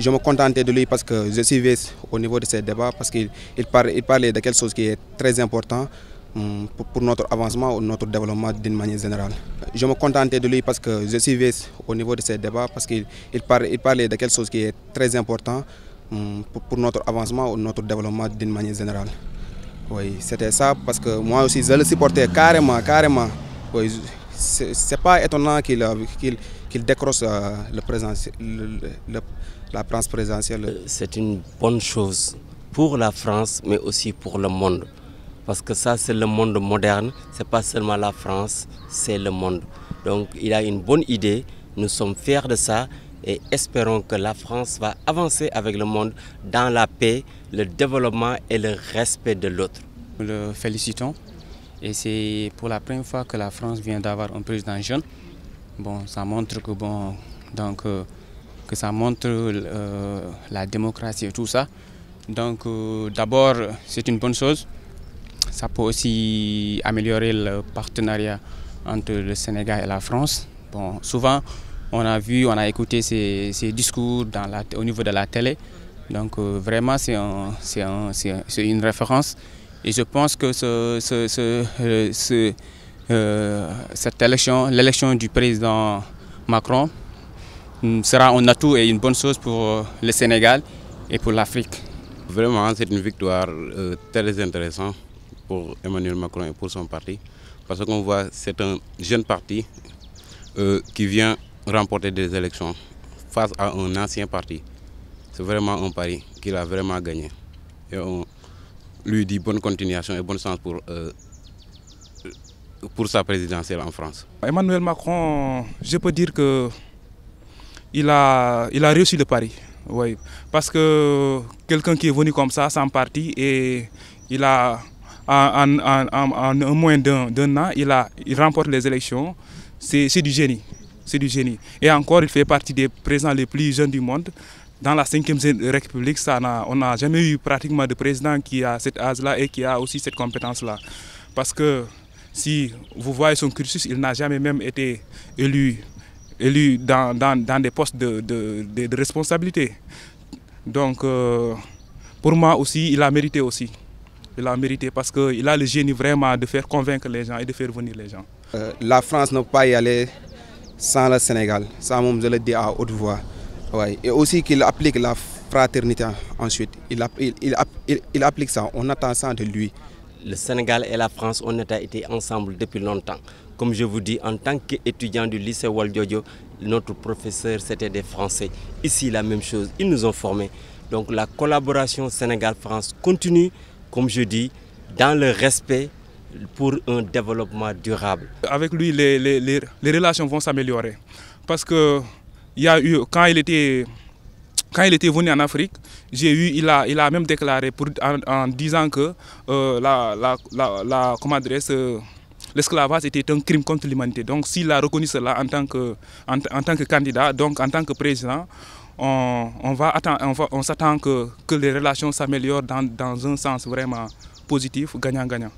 je me contentais de lui parce que je suivais au niveau de ces débats, parce qu'il il parlait, il parlait de quelque chose qui est très important hum, pour, notre avancement ou notre développement d'une manière générale. Je me contentais de lui parce que je suivais au niveau de ces débats, parce qu'il il parlait, il parlait de quelque chose qui est très important hum, pour, notre avancement ou notre développement d'une manière générale. Oui, c'était ça parce que moi aussi je le supportais carrément, carrément c'est pas étonnant qu'il euh, décroche euh, le la France présidentielle. Euh, c'est une bonne chose pour la France, mais aussi pour le monde. Parce que ça, c'est le monde moderne, c'est pas seulement la France, c'est le monde. Donc il a une bonne idée, nous sommes fiers de ça et espérons que la France va avancer avec le monde dans la paix, le développement et le respect de l'autre. Nous Le félicitons et c'est pour la première fois que la France vient d'avoir un président jeune. Bon, ça montre que bon, donc euh, que ça montre euh, la démocratie et tout ça. Donc euh, d'abord, c'est une bonne chose. Ça peut aussi améliorer le partenariat entre le Sénégal et la France. Bon, souvent, on a vu, on a écouté ces, discours au niveau de la télé. Donc vraiment, c'est une référence et je pense que euh, cette élection, l'élection du président Macron mm, sera un atout et une bonne chose pour euh, le Sénégal et pour l'Afrique. Vraiment, hein, c'est une victoire euh, très intéressante pour Emmanuel Macron et pour son parti. Parce qu'on voit, c'est un jeune parti qui vient remporter des élections face à un ancien parti. C'est vraiment un pari qu'il a vraiment gagné lui dit bonne continuation et bon sens pour, euh, euh, pour sa présidentielle en France. Emmanuel Macron, je peux dire que il a, il a réussi le pari. parce que quelqu'un qui est venu comme ça, sans parti, et il a, en, moins d'un an, il, a, il remporte les élections. C'est du génie. C'est du génie. Et encore, il fait partie des présents les plus jeunes du monde dans la 5e République, ça on n'a jamais eu pratiquement de président qui a cette âge-là et qui a aussi cette compétence-là. Parce que si vous voyez son cursus, il n'a jamais même été élu, élu dans, des postes de, responsabilité. Donc, euh, pour moi aussi, il a mérité aussi. Il a mérité parce qu'il a le génie vraiment de faire convaincre les gens et de faire venir les gens. Euh, la France ne peut pas y aller sans le Sénégal. Ça, je le dire à haute voix. Ouais, et aussi qu'il applique la fraternité ensuite. Il, il, applique ça, on attend ça de lui. Le Sénégal et la France, on a été ensemble depuis longtemps. Comme je vous dis, en tant qu'étudiant du lycée Waldiojo, notre professeur, c'était des Français. Ici, la même chose, ils nous ont formés. Donc la collaboration Sénégal-France continue, comme je dis, dans le respect pour un développement durable. Avec lui, les, les, les relations vont s'améliorer. Parce que il y a eu, quand il était, quand il était venu en Afrique, j'ai eu, il a, il a même déclaré en, disant que euh, la, la, la, la euh, l'esclavage était un crime contre l'humanité. Donc s'il a reconnu cela en tant que, tant que candidat, donc en tant que président, on, on va on, on s'attend que, que les relations s'améliorent dans un sens vraiment positif, gagnant-gagnant.